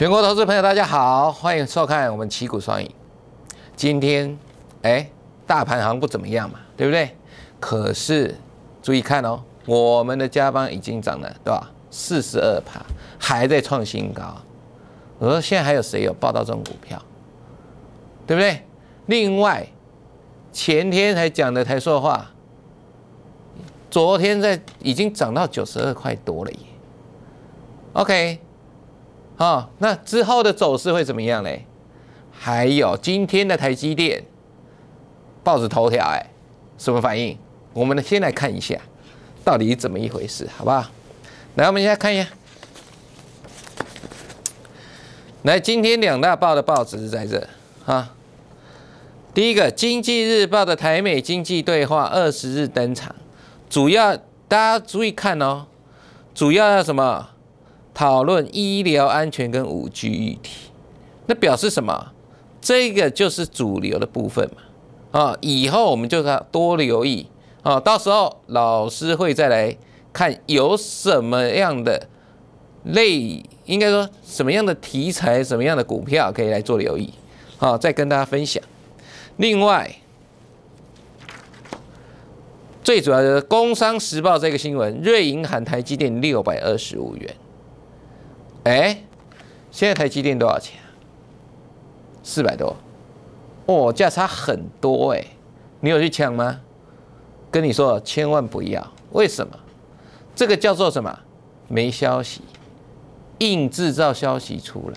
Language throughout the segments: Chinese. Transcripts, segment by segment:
全国投资朋友，大家好，欢迎收看我们旗鼓双赢。今天，哎，大盘行不怎么样嘛，对不对？可是注意看哦，我们的加班已经涨了，对吧？四十二趴，还在创新高。我说现在还有谁有报到这种股票，对不对？另外，前天才讲的台塑话，昨天在已经涨到九十二块多了耶。OK。啊，那之后的走势会怎么样呢？还有今天的台积电报纸头条，哎，什么反应？我们呢先来看一下，到底怎么一回事，好不好？来，我们在看一下。来，今天两大报的报纸是在这啊。第一个，《经济日报》的台美经济对话二十日登场，主要大家注意看哦，主要要什么？讨论医疗安全跟五 G 议题，那表示什么？这个就是主流的部分嘛。啊，以后我们就要多留意。啊，到时候老师会再来看有什么样的类，应该说什么样的题材、什么样的股票可以来做留意。啊，再跟大家分享。另外，最主要的《是《工商时报》这个新闻，瑞银喊台积电六百二十五元。哎，现在台积电多少钱？四百多，哦，价差很多哎。你有去抢吗？跟你说，千万不要。为什么？这个叫做什么？没消息，硬制造消息出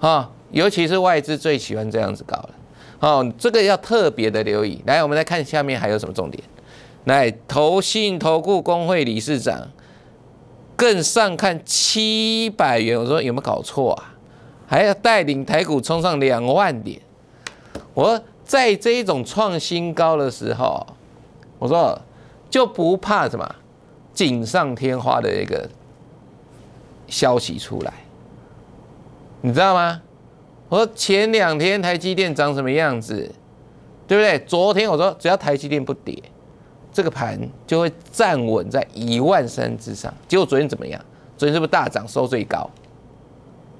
来。啊，尤其是外资最喜欢这样子搞了。哦，这个要特别的留意。来，我们来看下面还有什么重点。来，投信投顾工会理事长。更上看七百元，我说有没有搞错啊？还要带领台股冲上两万点。我在这一种创新高的时候，我说就不怕什么锦上添花的一个消息出来，你知道吗？我说前两天台积电长什么样子，对不对？昨天我说只要台积电不跌。这个盘就会站稳在一万三之上，结果昨天怎么样？昨天是不是大涨收最高？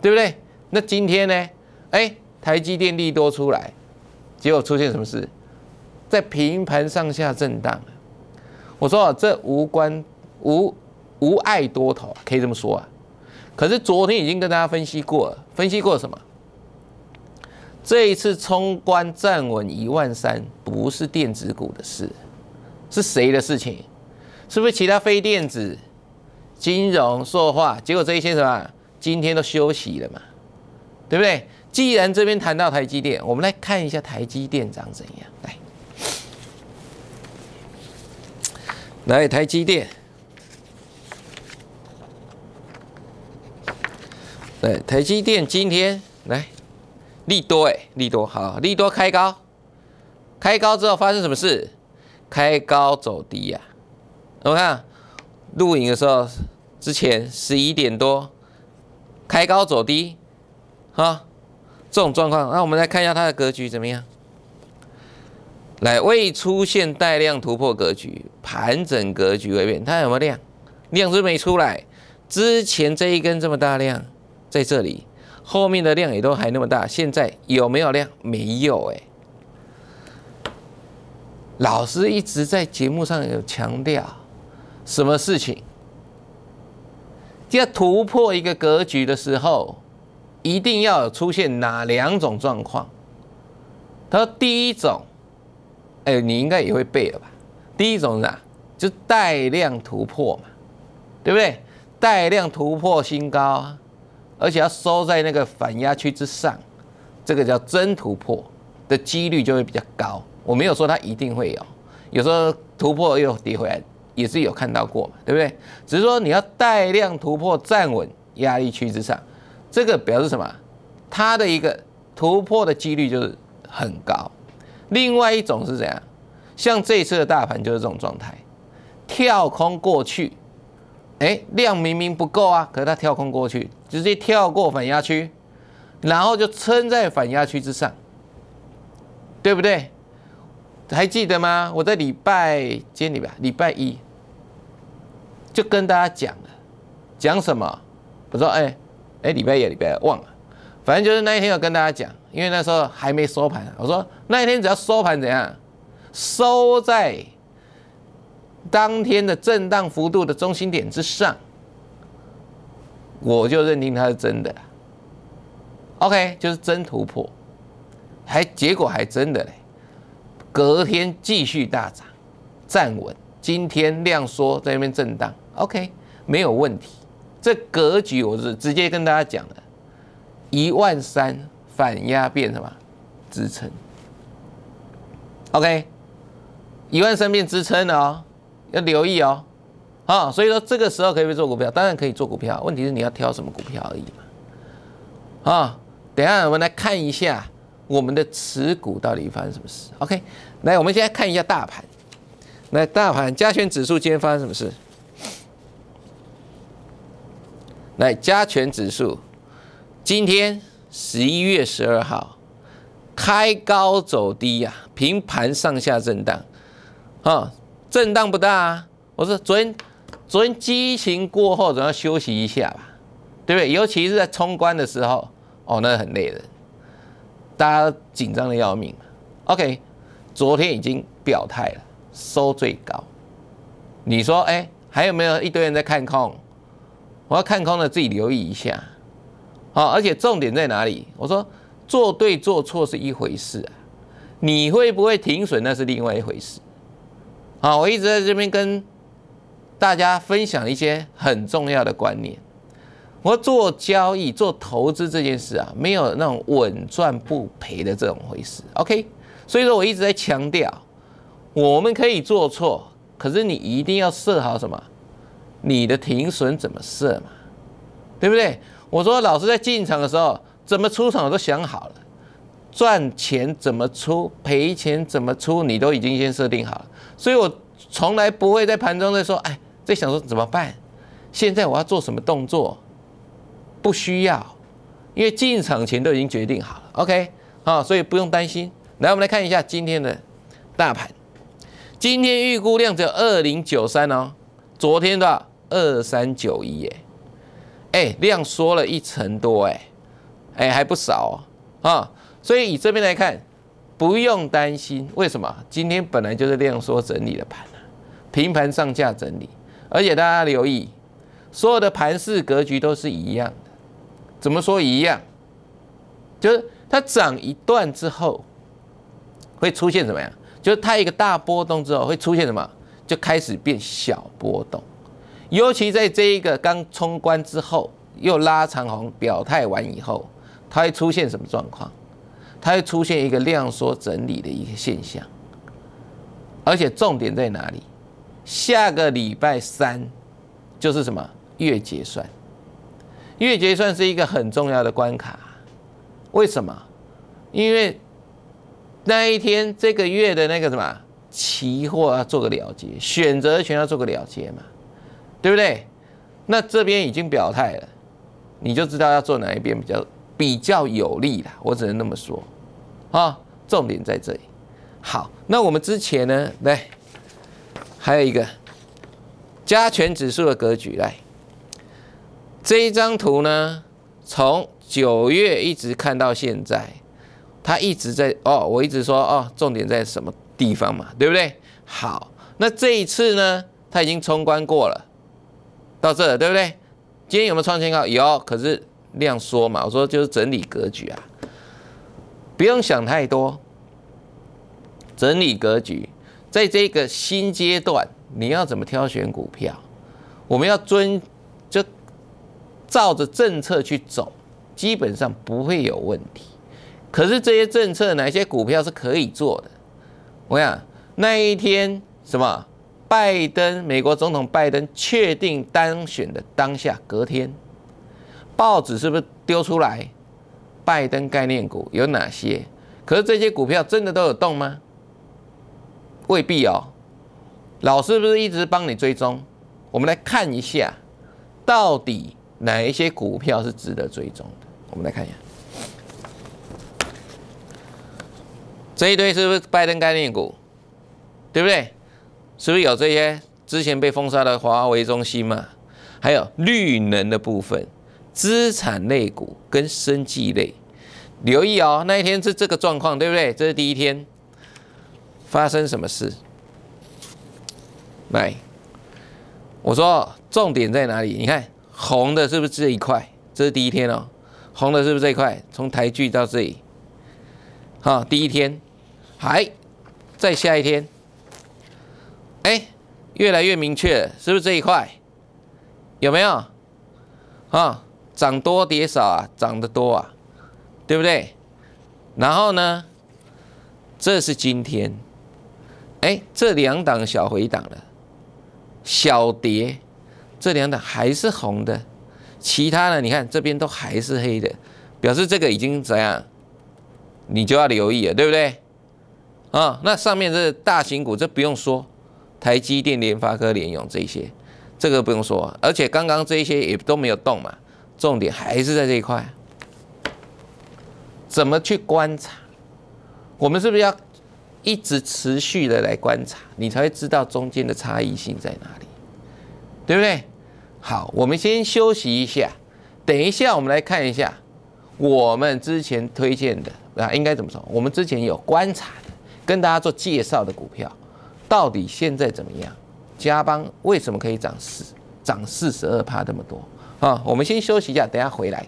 对不对？那今天呢？哎，台积电力多出来，结果出现什么事？在平盘上下震荡我说这无关无无碍多头，可以这么说啊。可是昨天已经跟大家分析过了，分析过了什么？这一次冲关站稳一万三，不是电子股的事。是谁的事情？是不是其他非电子、金融、塑化？结果这一些什么，今天都休息了嘛？对不对？既然这边谈到台积电，我们来看一下台积电长怎样。来，来台积电，来台积电今天来，利多哎，利多好，利多开高，开高之后发生什么事？开高走低呀，我们看录影的时候，之前十一点多，开高走低，哈，这种状况。那我们来看一下它的格局怎么样。来，未出现带量突破格局，盘整格局未变。它有没有量？量是没出来。之前这一根这么大量在这里，后面的量也都还那么大。现在有没有量？没有哎。老师一直在节目上有强调，什么事情，要突破一个格局的时候，一定要有出现哪两种状况。他说：第一种，哎，你应该也会背了吧？第一种是啊，就带量突破嘛，对不对？带量突破新高啊，而且要收在那个反压区之上，这个叫真突破，的几率就会比较高。我没有说它一定会有，有时候突破又跌回来，也是有看到过，对不对？只是说你要带量突破站稳压力区之上，这个表示什么？它的一个突破的几率就是很高。另外一种是怎样？像这次的大盘就是这种状态，跳空过去，哎，量明明不够啊，可是它跳空过去，直接跳过反压区，然后就撑在反压区之上，对不对？还记得吗？我在礼拜接你吧，礼拜一就跟大家讲了，讲什么？我说，哎，哎，礼拜一礼拜二忘了，反正就是那一天我跟大家讲，因为那时候还没收盘，我说那一天只要收盘怎样，收在当天的震荡幅度的中心点之上，我就认定它是真的。OK，就是真突破，还结果还真的嘞。隔天继续大涨，站稳。今天量缩，在那边震荡。OK，没有问题。这格局我是直接跟大家讲的，一万三反压变什么支撑？OK，一万三变支撑了哦，要留意哦。啊，所以说这个时候可以做股票，当然可以做股票，问题是你要挑什么股票而已嘛。啊，等下我们来看一下。我们的持股到底发生什么事？OK，来，我们现在看一下大盘。来，大盘加权指数今天发生什么事？来，加权指数今天十一月十二号开高走低呀，平盘上下震荡啊，震荡不大啊。我说昨天昨天激情过后，总要休息一下吧，对不对？尤其是在冲关的时候，哦，那很累的。大家紧张的要命，OK，昨天已经表态了，收最高。你说，哎，还有没有一堆人在看空？我要看空的自己留意一下。好，而且重点在哪里？我说做对做错是一回事啊，你会不会停损那是另外一回事。好，我一直在这边跟大家分享一些很重要的观念。我做交易、做投资这件事啊，没有那种稳赚不赔的这种回事。OK，所以说我一直在强调，我们可以做错，可是你一定要设好什么，你的停损怎么设嘛，对不对？我说老师在进场的时候，怎么出场我都想好了，赚钱怎么出，赔钱怎么出，你都已经先设定好了。所以我从来不会在盘中在说，哎，在想说怎么办，现在我要做什么动作。不需要，因为进场前都已经决定好了。OK，好，所以不用担心。来，我们来看一下今天的大盘，今天预估量只有二零九三哦，昨天的二三九一，哎，哎，量缩了一成多，哎，哎，还不少哦，啊，所以以这边来看，不用担心。为什么？今天本来就是量缩整理的盘平盘上下整理，而且大家留意，所有的盘势格局都是一样。怎么说一样？就是它涨一段之后会出现什么呀？就是它一个大波动之后会出现什么？就开始变小波动。尤其在这一个刚冲关之后，又拉长红表态完以后，它会出现什么状况？它会出现一个量缩整理的一个现象。而且重点在哪里？下个礼拜三就是什么月结算。月结算是一个很重要的关卡，为什么？因为那一天这个月的那个什么期货要做个了结，选择权要做个了结嘛，对不对？那这边已经表态了，你就知道要做哪一边比较比较有利了。我只能那么说，啊，重点在这里。好，那我们之前呢，来还有一个加权指数的格局来。这一张图呢，从九月一直看到现在，它一直在哦，我一直说哦，重点在什么地方嘛，对不对？好，那这一次呢，它已经冲关过了，到这了，对不对？今天有没有创新高？有，可是那样说嘛，我说就是整理格局啊，不用想太多，整理格局，在这个新阶段，你要怎么挑选股票？我们要遵。照着政策去走，基本上不会有问题。可是这些政策哪些股票是可以做的？我想那一天什么，拜登美国总统拜登确定当选的当下，隔天报纸是不是丢出来？拜登概念股有哪些？可是这些股票真的都有动吗？未必哦。老师不是一直帮你追踪？我们来看一下，到底。哪一些股票是值得追踪的？我们来看一下，这一堆是不是拜登概念股？对不对？是不是有这些之前被封杀的华为、中兴嘛？还有绿能的部分、资产类股跟生技类。留意哦，那一天是这个状况，对不对？这是第一天，发生什么事？来，我说重点在哪里？你看。红的是不是这一块？这是第一天哦，红的是不是这一块？从台聚到这里，好，第一天，还再下一天，哎，越来越明确，是不是这一块？有没有？啊，涨多跌少啊，涨得多啊，对不对？然后呢，这是今天，哎，这两档小回档了，小跌。这两档还是红的，其他的你看这边都还是黑的，表示这个已经怎样，你就要留意了，对不对？啊，那上面这大型股，这不用说，台积电、联发科、联咏这些，这个不用说，而且刚刚这些也都没有动嘛，重点还是在这一块，怎么去观察？我们是不是要一直持续的来观察，你才会知道中间的差异性在哪里？对不对？好，我们先休息一下，等一下我们来看一下我们之前推荐的啊，应该怎么说？我们之前有观察的，跟大家做介绍的股票，到底现在怎么样？加邦为什么可以涨四涨四十二趴这么多啊？我们先休息一下，等下回来。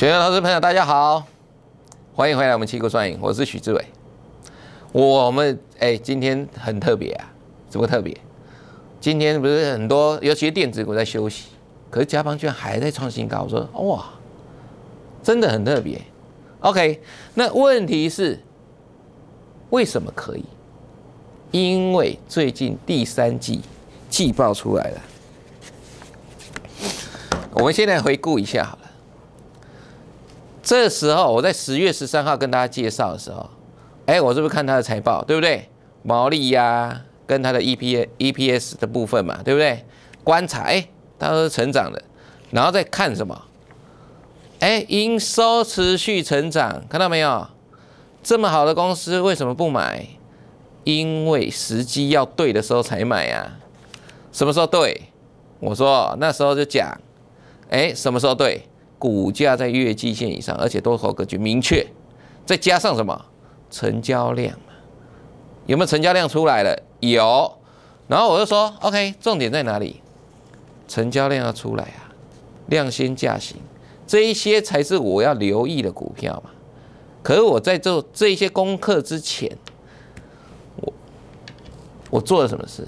学员、老师、朋友，大家好，欢迎回来。我们七国算赢，我是许志伟。我们哎，今天很特别啊，怎么特别？今天不是很多有些电子股在休息，可是加邦居然还在创新高，我说哇，真的很特别。OK，那问题是为什么可以？因为最近第三季季报出来了，我们先来回顾一下好了。这时候我在十月十三号跟大家介绍的时候，哎，我是不是看它的财报，对不对？毛利呀，跟它的 E P E P S 的部分嘛，对不对？观察，哎，它是成长的，然后再看什么？哎，营收持续成长，看到没有？这么好的公司为什么不买？因为时机要对的时候才买啊。什么时候对？我说那时候就讲，哎，什么时候对？股价在月季线以上，而且多头格局明确，再加上什么？成交量有没有成交量出来了？有。然后我就说，OK，重点在哪里？成交量要出来啊，量先价行，这一些才是我要留意的股票嘛。可是我在做这些功课之前，我我做了什么事？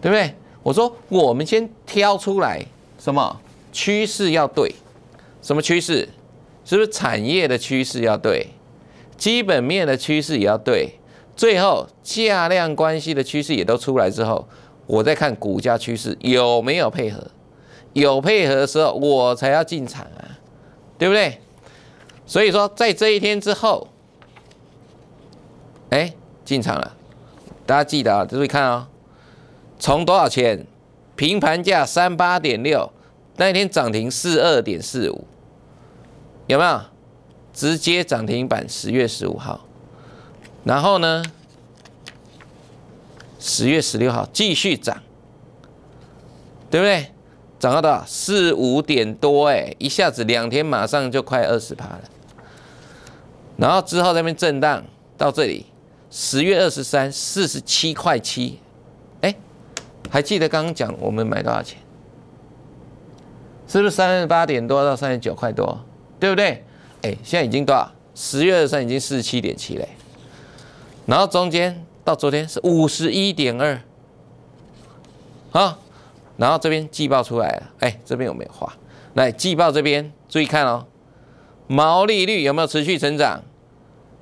对不对？我说，我们先挑出来什么？趋势要对，什么趋势？是不是产业的趋势要对，基本面的趋势也要对，最后价量关系的趋势也都出来之后，我再看股价趋势有没有配合，有配合的时候我才要进场啊，对不对？所以说在这一天之后，哎，进场了，大家记得啊，注意看啊，从多少钱平盘价三八点六。那一天涨停四二点四五，有没有？直接涨停板十月十五号，然后呢？十月十六号继续涨，对不对？涨到少？四五点多，哎，一下子两天马上就快二十趴了。然后之后那边震荡到这里，十月二十三四十七块七，哎，还记得刚刚讲我们买多少钱？是不是三十八点多到三十九块多，对不对？哎，现在已经多少？十月二三已经四十七点七嘞，然后中间到昨天是五十一点二，啊，然后这边季报出来了，哎，这边有没有画？来，季报这边注意看哦，毛利率有没有持续成长？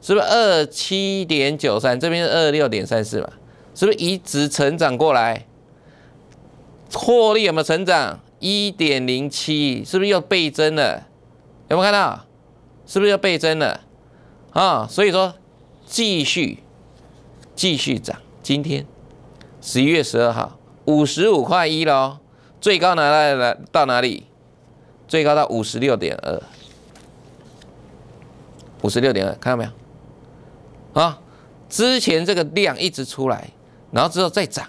是不是二七点九三？这边是二六点三四嘛？是不是一直成长过来？获利有没有成长？一点零七是不是又倍增了？有没有看到？是不是又倍增了？啊，所以说继续继续涨。今天十一月十二号，五十五块一喽，最高拿到到哪里？最高到五十六点二，五十六点二看到没有？啊，之前这个量一直出来，然后之后再涨，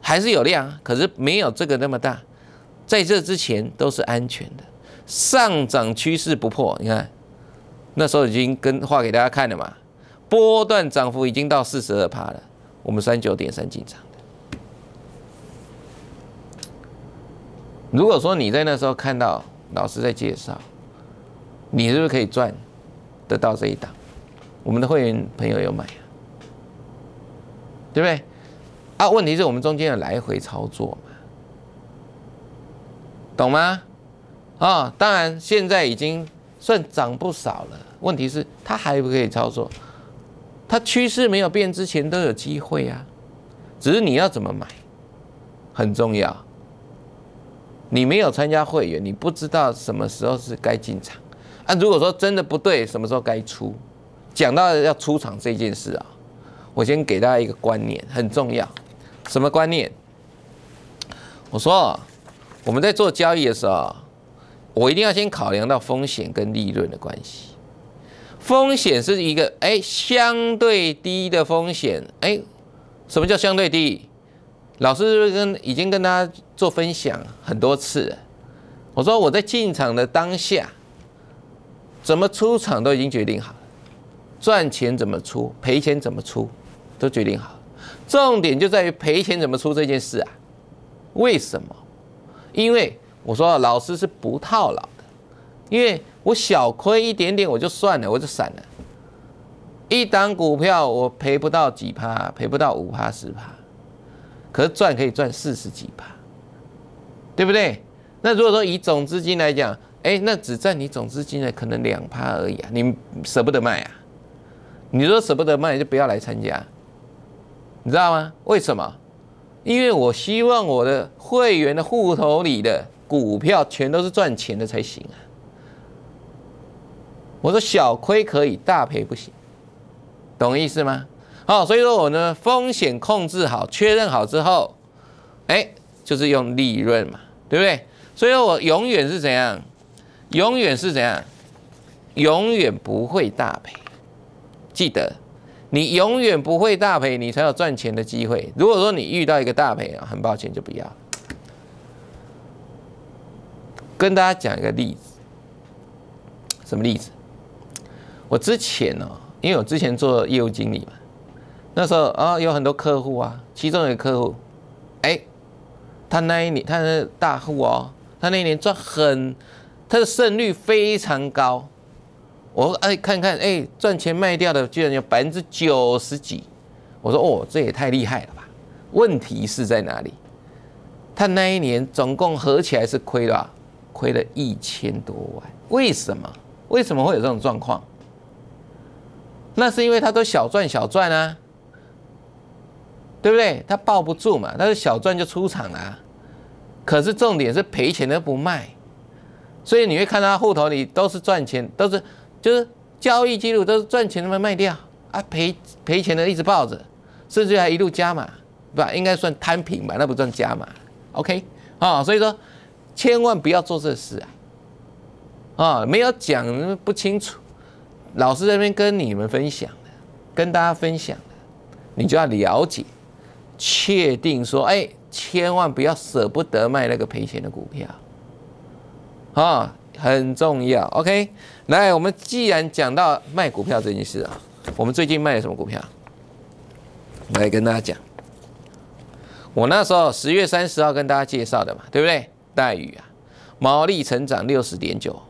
还是有量，可是没有这个那么大。在这之前都是安全的，上涨趋势不破。你看，那时候已经跟画给大家看了嘛，波段涨幅已经到四十二趴了。我们三九点三进场的。如果说你在那时候看到老师在介绍，你是不是可以赚得到这一档？我们的会员朋友有买啊，对不对？啊，问题是我们中间有来回操作嘛。懂吗？啊，当然现在已经算涨不少了。问题是它还不可以操作，它趋势没有变之前都有机会啊，只是你要怎么买很重要。你没有参加会员，你不知道什么时候是该进场啊。如果说真的不对，什么时候该出？讲到要出场这件事啊，我先给大家一个观念，很重要。什么观念？我说。我们在做交易的时候，我一定要先考量到风险跟利润的关系。风险是一个哎相对低的风险，哎，什么叫相对低？老师跟已经跟大家做分享很多次，了，我说我在进场的当下，怎么出场都已经决定好了，赚钱怎么出，赔钱怎么出，都决定好。重点就在于赔钱怎么出这件事啊？为什么？因为我说老师是不套牢的，因为我小亏一点点我就算了，我就闪了。一档股票我赔不到几趴，赔不到五趴十趴，可是赚可以赚四十几趴，对不对？那如果说以总资金来讲，哎，那只占你总资金的可能两趴而已啊，你舍不得卖啊？你说舍不得卖就不要来参加，你知道吗？为什么？因为我希望我的会员的户头里的股票全都是赚钱的才行啊。我说小亏可以，大赔不行，懂意思吗？好，所以说我呢风险控制好，确认好之后，哎，就是用利润嘛，对不对？所以说我永远是怎样，永远是怎样，永远不会大赔，记得。你永远不会大赔，你才有赚钱的机会。如果说你遇到一个大赔啊，很抱歉就不要。跟大家讲一个例子，什么例子？我之前呢，因为我之前做业务经理嘛，那时候啊有很多客户啊，其中有个客户，哎，他那一年他是大户哦，他那一年赚很，他的胜率非常高。我哎，看看哎，赚钱卖掉的居然有百分之九十几。我说哦，这也太厉害了吧？问题是在哪里？他那一年总共合起来是亏了，亏了一千多万。为什么？为什么会有这种状况？那是因为他都小赚小赚啊，对不对？他抱不住嘛，他是小赚就出场了。可是重点是赔钱的不卖，所以你会看到户头里都是赚钱，都是。就是交易记录都是赚钱的卖卖掉啊，赔赔钱的一直抱着，甚至还一路加码，对吧？应该算摊平吧，那不算加码。OK，啊，所以说千万不要做这事啊，啊，没有讲不清楚。老师这边跟你们分享跟大家分享你就要了解，确定说，哎，千万不要舍不得卖那个赔钱的股票，啊。很重要，OK。来，我们既然讲到卖股票这件事啊，我们最近卖了什么股票？来跟大家讲，我那时候十月三十号跟大家介绍的嘛，对不对？待遇啊，毛利成长六十点九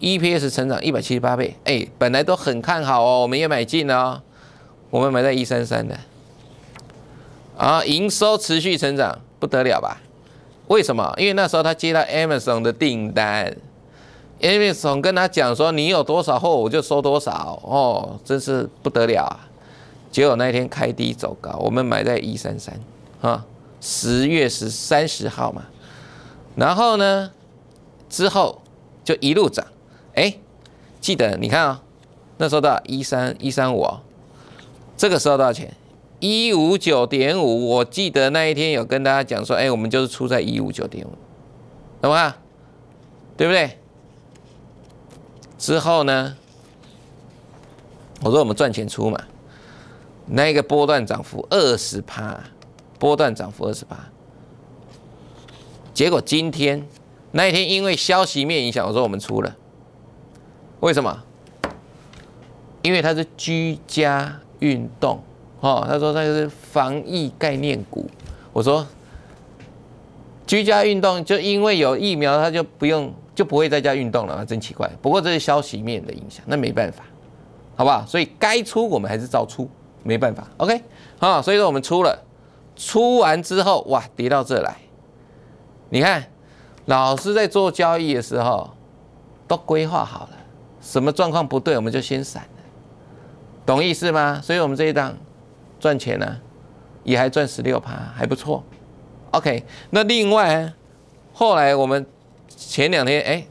，EPS 成长一百七十八倍，哎，本来都很看好哦，我们也买进哦，我们买在一三三的，啊，营收持续成长，不得了吧？为什么？因为那时候他接到 Amazon 的订单。因为总跟他讲说，你有多少货我就收多少哦，真是不得了啊！结果那一天开低走高，我们买在一三三啊，十月十三十号嘛。然后呢，之后就一路涨，哎，记得你看啊，那时候到一三一三五哦，这个时候多少钱？一五九点五，我记得那一天有跟大家讲说，哎，我们就是出在一五九点五，懂吗？对不对？之后呢？我说我们赚钱出嘛，那个波段涨幅二十趴，波段涨幅二十趴。结果今天那一天因为消息面影响，我说我们出了。为什么？因为它是居家运动哦，他说那个是防疫概念股，我说居家运动就因为有疫苗，它就不用。就不会在家运动了，真奇怪。不过这是消息面的影响，那没办法，好不好？所以该出我们还是照出，没办法。OK，啊，所以说我们出了，出完之后哇，跌到这来。你看，老师在做交易的时候都规划好了，什么状况不对我们就先闪了，懂意思吗？所以我们这一档赚钱呢，也还赚十六趴，还不错。OK，那另外后来我们。前两天哎，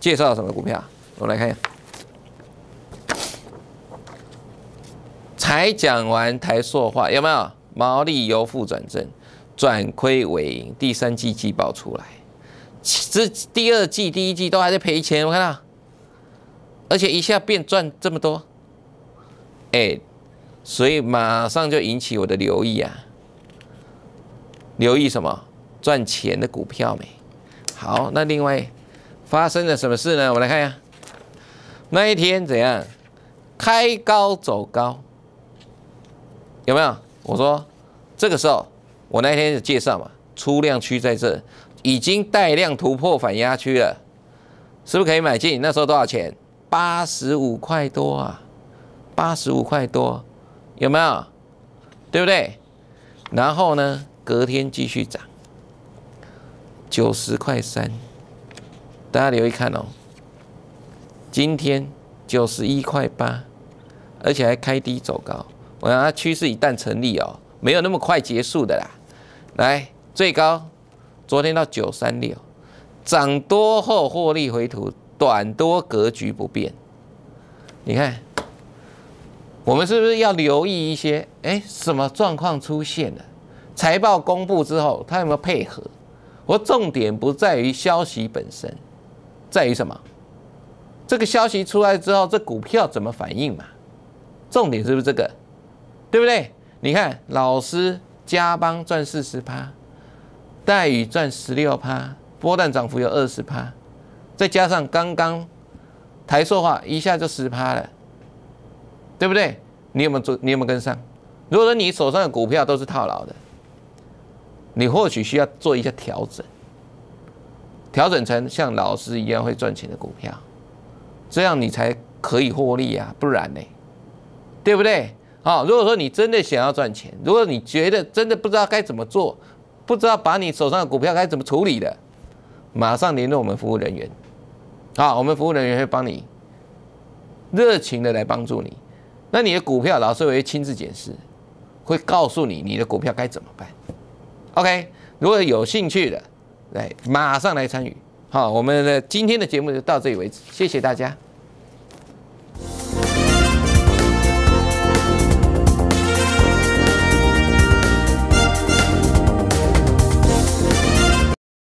介绍什么股票？我来看一下。才讲完台塑化有没有毛利由负转正，转亏为盈？第三季季报出来，这第二季、第一季都还在赔钱，我看到，而且一下变赚这么多，哎，所以马上就引起我的留意啊！留意什么？赚钱的股票没？好，那另外发生了什么事呢？我来看一下，那一天怎样开高走高，有没有？我说这个时候我那天就介绍嘛，出量区在这，已经带量突破反压区了，是不是可以买进？那时候多少钱？八十五块多啊，八十五块多，有没有？对不对？然后呢，隔天继续涨。九十块三，大家留意看哦。今天九十一块八，而且还开低走高。我想它趋势一旦成立哦，没有那么快结束的啦。来，最高昨天到九三六，涨多后获利回吐，短多格局不变。你看，我们是不是要留意一些？哎，什么状况出现了？财报公布之后，它有没有配合？我重点不在于消息本身，在于什么？这个消息出来之后，这股票怎么反应嘛？重点是不是这个？对不对？你看，老师加邦赚四十趴，戴宇赚十六趴，波段涨幅有二十趴，再加上刚刚台塑化一下就十趴了，对不对？你有没有做？你有没有跟上？如果说你手上的股票都是套牢的？你或许需要做一些调整，调整成像老师一样会赚钱的股票，这样你才可以获利啊，不然呢，对不对？好，如果说你真的想要赚钱，如果你觉得真的不知道该怎么做，不知道把你手上的股票该怎么处理的，马上联络我们服务人员，啊，我们服务人员会帮你热情的来帮助你，那你的股票老师会亲自解释，会告诉你你的股票该怎么办。OK，如果有兴趣的，来马上来参与。好，我们的今天的节目就到这里为止，谢谢大家。